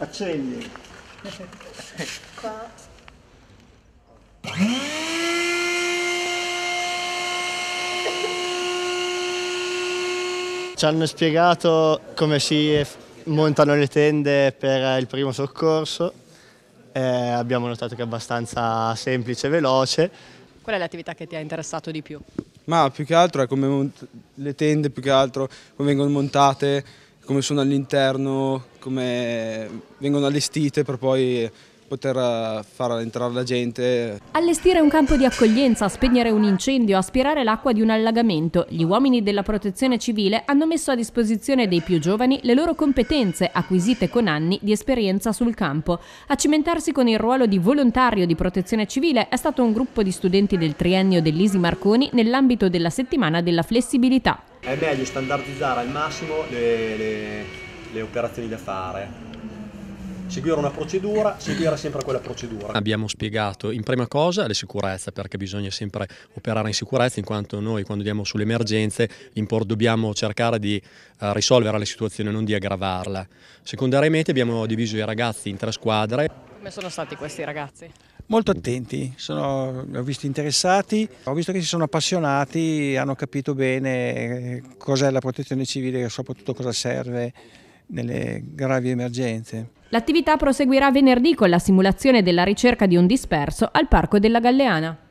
Accendi. Qua. Ci hanno spiegato come si montano le tende per il primo soccorso. Eh, abbiamo notato che è abbastanza semplice e veloce. Qual è l'attività che ti ha interessato di più? Ma più che altro è come le tende, più che altro come vengono montate, come sono all'interno, come vengono allestite per poi poter eh, far entrare la gente. Allestire un campo di accoglienza, spegnere un incendio, aspirare l'acqua di un allagamento. Gli uomini della protezione civile hanno messo a disposizione dei più giovani le loro competenze acquisite con anni di esperienza sul campo. A cimentarsi con il ruolo di volontario di protezione civile è stato un gruppo di studenti del triennio dell'Isi Marconi nell'ambito della settimana della flessibilità è meglio standardizzare al massimo le, le, le operazioni da fare seguire una procedura, seguire sempre quella procedura. Abbiamo spiegato in prima cosa la sicurezza, perché bisogna sempre operare in sicurezza, in quanto noi quando andiamo sulle emergenze dobbiamo cercare di eh, risolvere la situazione, non di aggravarla. Secondariamente abbiamo diviso i ragazzi in tre squadre. Come sono stati questi ragazzi? Molto attenti, sono, ho visto interessati, ho visto che si sono appassionati, hanno capito bene eh, cos'è la protezione civile e soprattutto cosa serve nelle gravi emergenze. L'attività proseguirà venerdì con la simulazione della ricerca di un disperso al Parco della Galleana.